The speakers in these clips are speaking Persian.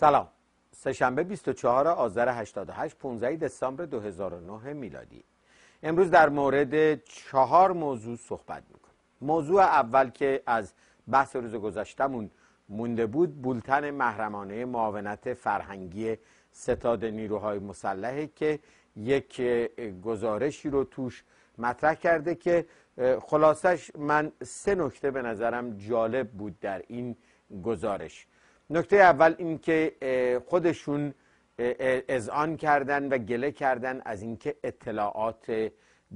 سلام سهشنبه 24 آذر 88 15 دسامبر 2009 میلادی امروز در مورد چهار موضوع صحبت میکنیم موضوع اول که از بحث روز گذشتمون مونده بود بولتن محرمانه معاونت فرهنگی ستاد نیروهای مسلحه که یک گزارشی رو توش مطرح کرده که خلاصش من سه نکته به نظرم جالب بود در این گزارش نکته اول این که خودشون اذعان کردن و گله کردن از اینکه اطلاعات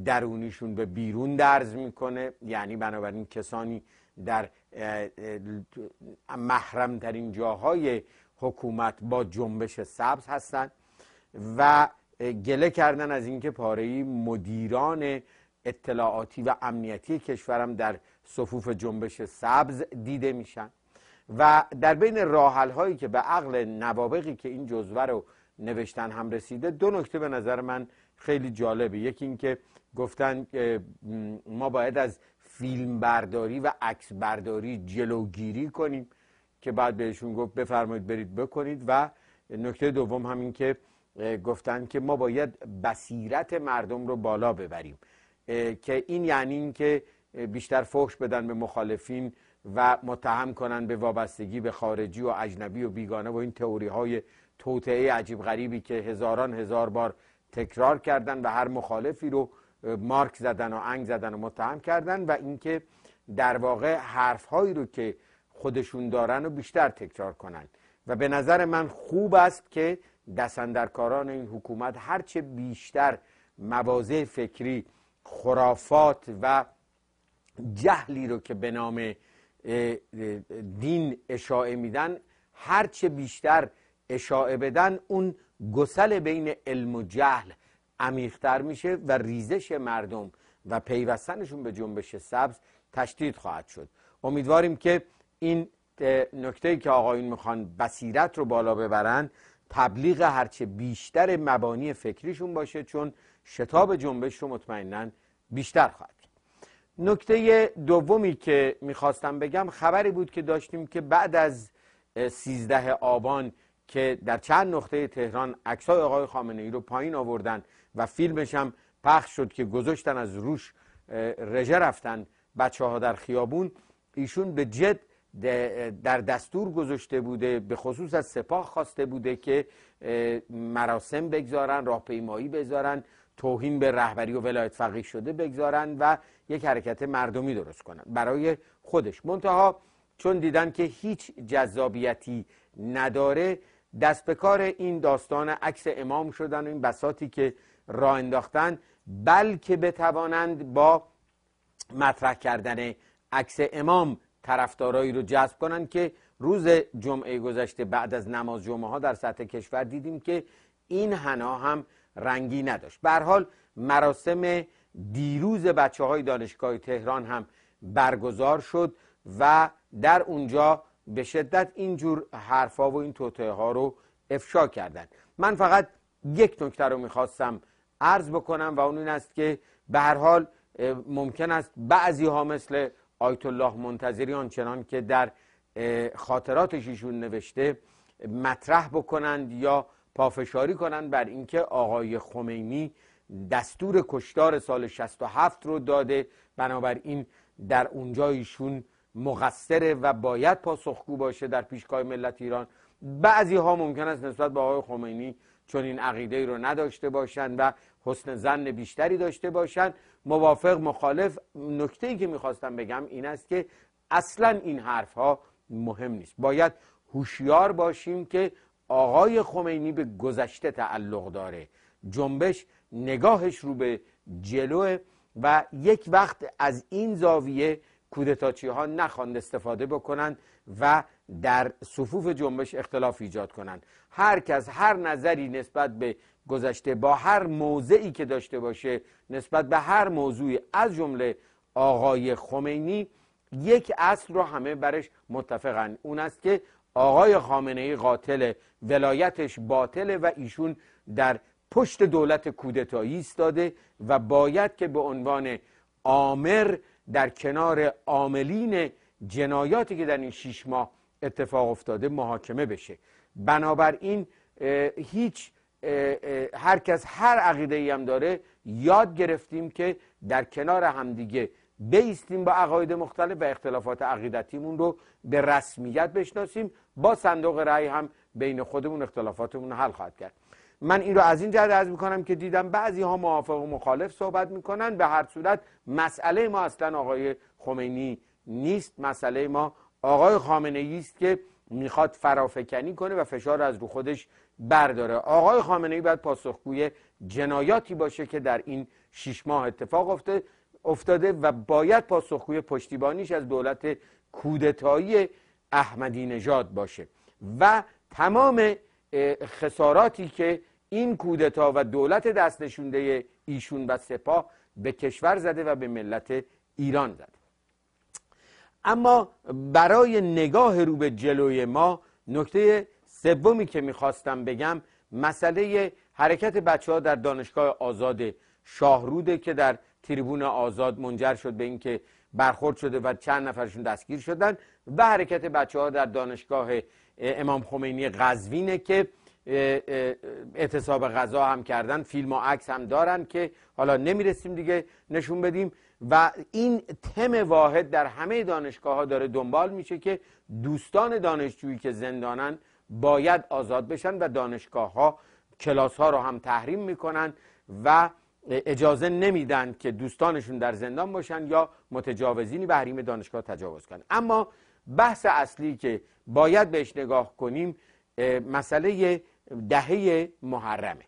درونیشون به بیرون درز میکنه یعنی بنابراین کسانی در محرمترین جاهای حکومت با جنبش سبز هستند و گله کردن از اینکه پاره مدیران اطلاعاتی و امنیتی کشورم در صفوف جنبش سبز دیده میشن و در بین راحل هایی که به عقل نوابقی که این جزوه رو نوشتن هم رسیده دو نکته به نظر من خیلی جالبه یکی اینکه گفتن ما باید از فیلم برداری و عکس برداری جلوگیری کنیم که بعد بهشون گفت بفرمایید برید بکنید و نکته دوم هم این که گفتن که ما باید بصیرت مردم رو بالا ببریم که این یعنی اینکه بیشتر فحش بدن به مخالفین و متهم کنن به وابستگی به خارجی و اجنبی و بیگانه و این تئوری های توطعه عجیب غریبی که هزاران هزار بار تکرار کردن و هر مخالفی رو مارک زدن و انگ زدن و متهم کردن و اینکه در واقع حرف هایی رو که خودشون دارن و بیشتر تکرار کنن و به نظر من خوب است که دستندرکاران این حکومت هرچه بیشتر مواضع فکری خرافات و جهلی رو که به نام دین اشاعه میدن هرچه بیشتر اشاعه بدن اون گسل بین علم و جهل عمیقتر میشه و ریزش مردم و پیوستنشون به جنبش سبز تشدید خواهد شد امیدواریم که این نکته که آقایون میخوان بصیرت رو بالا ببرن تبلیغ هرچه بیشتر مبانی فکریشون باشه چون شتاب جنبش رو مطمئنا بیشتر خواهد نکته دومی که میخواستم بگم خبری بود که داشتیم که بعد از 13 آبان که در چند نقطه تهران عکسای آقای خامنه ای رو پایین آوردن و فیلمش هم پخش شد که گذاشتن از روش رژه رفتن بچه ها در خیابون ایشون به جد در دستور گذاشته بوده به خصوص از سپاه خواسته بوده که مراسم بگذارن راهپیمایی بگذارن توهین به رهبری و ولایت فقیه شده بگذارن و یک حرکت مردمی درست کنن برای خودش منتها چون دیدن که هیچ جذابیتی نداره دست به کار این داستان عکس امام شدن و این بساتی که را انداختن بلکه بتوانند با مطرح کردن عکس امام طرفدارایی رو جذب کنند که روز جمعه گذشته بعد از نماز جمعه ها در سطح کشور دیدیم که این حنا هم رنگی نداشت به حال مراسم دیروز بچه های دانشگاه تهران هم برگزار شد و در اونجا به شدت اینجور حرفا و این توته ها رو افشا کردند من فقط یک نکته رو میخواستم عرض بکنم و اون این است که به هر حال ممکن است بعضی ها مثل آیت الله منتظری آنچنان که در خاطراتش ایشون نوشته مطرح بکنند یا پافشاری کنن بر اینکه آقای خمینی دستور کشتار سال 67 رو داده بنابراین در اونجا ایشون مقصره و باید پاسخگو باشه در پیشگاه ملت ایران بعضی ها ممکن است نسبت به آقای خمینی چون این عقیده رو نداشته باشند و حسن زن بیشتری داشته باشند موافق مخالف نکته ای که میخواستم بگم این است که اصلا این حرف ها مهم نیست باید هوشیار باشیم که آقای خمینی به گذشته تعلق داره جنبش نگاهش رو به جلوه و یک وقت از این زاویه کودتاچی ها نخواند استفاده بکنند و در صفوف جنبش اختلاف ایجاد کنند هر کس هر نظری نسبت به گذشته با هر موضعی که داشته باشه نسبت به هر موضوعی از جمله آقای خمینی یک اصل رو همه برش متفقن اون است که آقای خامنه ای قاتل ولایتش باطله و ایشون در پشت دولت کودتایی ایستاده و باید که به عنوان آمر در کنار عاملین جنایاتی که در این شیش ماه اتفاق افتاده محاکمه بشه بنابراین هیچ هر کس هر عقیده ای هم داره یاد گرفتیم که در کنار همدیگه بیستیم با عقاید مختلف و اختلافات عقیدتیمون رو به رسمیت بشناسیم با صندوق رأی هم بین خودمون اختلافاتمون حل خواهد کرد من این رو از این جهت عرض میکنم که دیدم بعضی ها موافق و مخالف صحبت میکنن به هر صورت مسئله ما اصلا آقای خمینی نیست مسئله ما آقای خامنه ای است که میخواد فرافکنی کنه و فشار از رو خودش برداره آقای خامنه ای باید پاسخگوی جنایاتی باشه که در این شیش ماه اتفاق افتاده افتاده و باید پاسخگوی پشتیبانیش از دولت کودتایی احمدی نژاد باشه و تمام خساراتی که این کودتا و دولت دست ایشون و سپاه به کشور زده و به ملت ایران زده اما برای نگاه رو به جلوی ما نکته سومی که میخواستم بگم مسئله حرکت بچه ها در دانشگاه آزاد شاهروده که در تریبون آزاد منجر شد به اینکه برخورد شده و چند نفرشون دستگیر شدن و حرکت بچه ها در دانشگاه امام خمینی قزوینه که اعتصاب غذا هم کردن فیلم و عکس هم دارن که حالا نمیرسیم دیگه نشون بدیم و این تم واحد در همه دانشگاه ها داره دنبال میشه که دوستان دانشجویی که زندانن باید آزاد بشن و دانشگاه ها کلاس ها رو هم تحریم میکنن و اجازه نمیدن که دوستانشون در زندان باشن یا متجاوزینی به حریم دانشگاه تجاوز کنن اما بحث اصلی که باید بهش نگاه کنیم مسئله دهه محرمه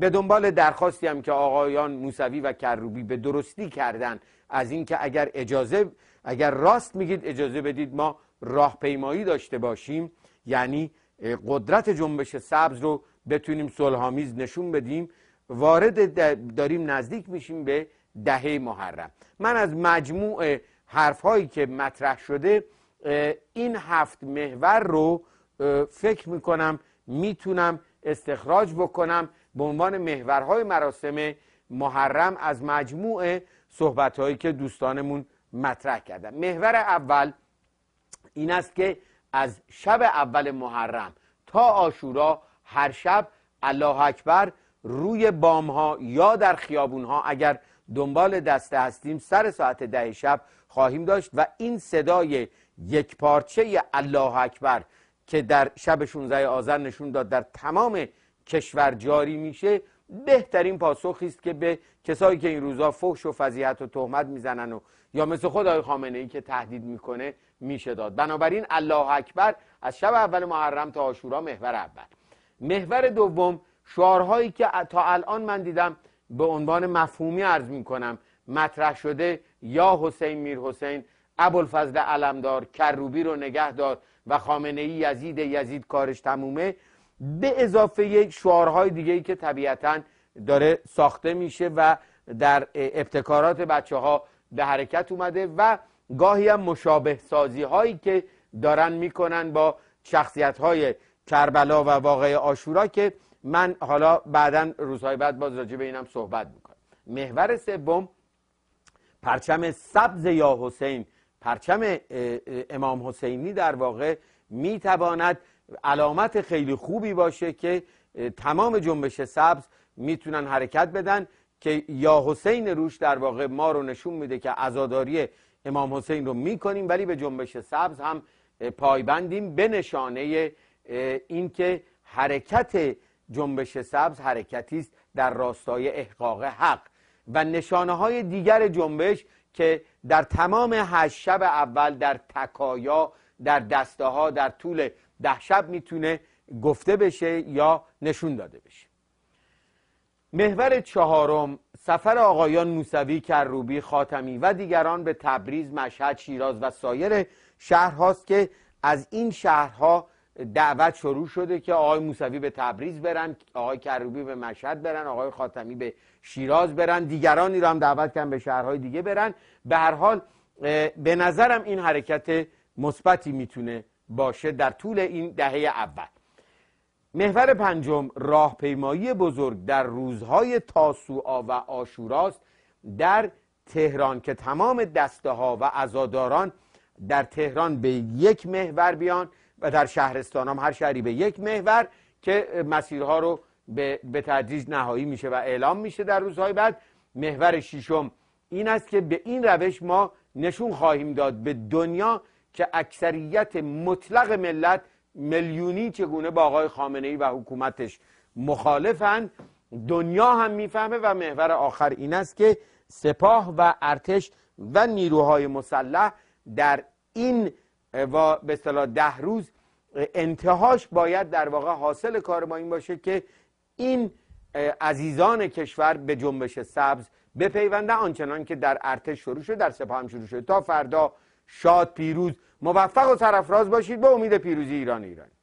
به دنبال درخواستی هم که آقایان موسوی و کروبی به درستی کردن از اینکه اگر اجازه اگر راست میگید اجازه بدید ما راهپیمایی داشته باشیم یعنی قدرت جنبش سبز رو بتونیم صلحآمیز نشون بدیم وارد داریم نزدیک میشیم به دهه محرم من از مجموع حرف هایی که مطرح شده این هفت محور رو فکر میکنم میتونم استخراج بکنم به عنوان محورهای مراسم محرم از مجموع صحبت هایی که دوستانمون مطرح کردن محور اول این است که از شب اول محرم تا آشورا هر شب الله اکبر روی بام ها یا در خیابون ها اگر دنبال دسته هستیم سر ساعت ده شب خواهیم داشت و این صدای یک پارچه الله اکبر که در شب 16 آذر نشون داد در تمام کشور جاری میشه بهترین پاسخی است که به کسایی که این روزا فحش و فضیحت و تهمت میزنن و یا مثل خود خامنه ای که تهدید میکنه میشه داد بنابراین الله اکبر از شب اول محرم تا آشورا محور اول محور دوم شعارهایی که تا الان من دیدم به عنوان مفهومی عرض می کنم مطرح شده یا حسین میر حسین ابوالفضل علمدار کروبی رو نگه دار و خامنه ای یزید یزید کارش تمومه به اضافه شعارهای دیگه ای که طبیعتا داره ساخته میشه و در ابتکارات بچه ها به حرکت اومده و گاهی هم مشابه سازی هایی که دارن میکنن با شخصیت های کربلا و واقع آشورا که من حالا بعدا روزهای بعد باز راجع به اینم صحبت میکنم محور سوم پرچم سبز یا حسین پرچم امام حسینی در واقع میتواند علامت خیلی خوبی باشه که تمام جنبش سبز میتونن حرکت بدن که یا حسین روش در واقع ما رو نشون میده که عزاداری امام حسین رو میکنیم ولی به جنبش سبز هم پایبندیم به نشانه اینکه حرکت جنبش سبز حرکتی است در راستای احقاق حق و نشانه های دیگر جنبش که در تمام هشت شب اول در تکایا در دسته ها در طول ده شب میتونه گفته بشه یا نشون داده بشه محور چهارم سفر آقایان موسوی کروبی خاتمی و دیگران به تبریز مشهد شیراز و سایر شهرهاست که از این شهرها دعوت شروع شده که آقای موسوی به تبریز برن آقای کروبی به مشهد برن آقای خاتمی به شیراز برن دیگرانی را هم دعوت کردن به شهرهای دیگه برن به هر حال به نظرم این حرکت مثبتی میتونه باشه در طول این دهه اول محور پنجم راهپیمایی بزرگ در روزهای تاسوعا و آشوراست در تهران که تمام دسته ها و عزاداران در تهران به یک محور بیان و در شهرستان هم هر شهری به یک محور که مسیرها رو به, به تدریج نهایی میشه و اعلام میشه در روزهای بعد محور ششم این است که به این روش ما نشون خواهیم داد به دنیا که اکثریت مطلق ملت میلیونی چگونه با آقای خامنه ای و حکومتش مخالفن دنیا هم میفهمه و محور آخر این است که سپاه و ارتش و نیروهای مسلح در این و به اصطلاح ده روز انتهاش باید در واقع حاصل کار ما این باشه که این عزیزان کشور به جنبش سبز بپیونده آنچنان که در ارتش شروع شد در سپاه هم شروع شد تا فردا شاد پیروز موفق و سرفراز باشید با امید پیروزی ایران ایران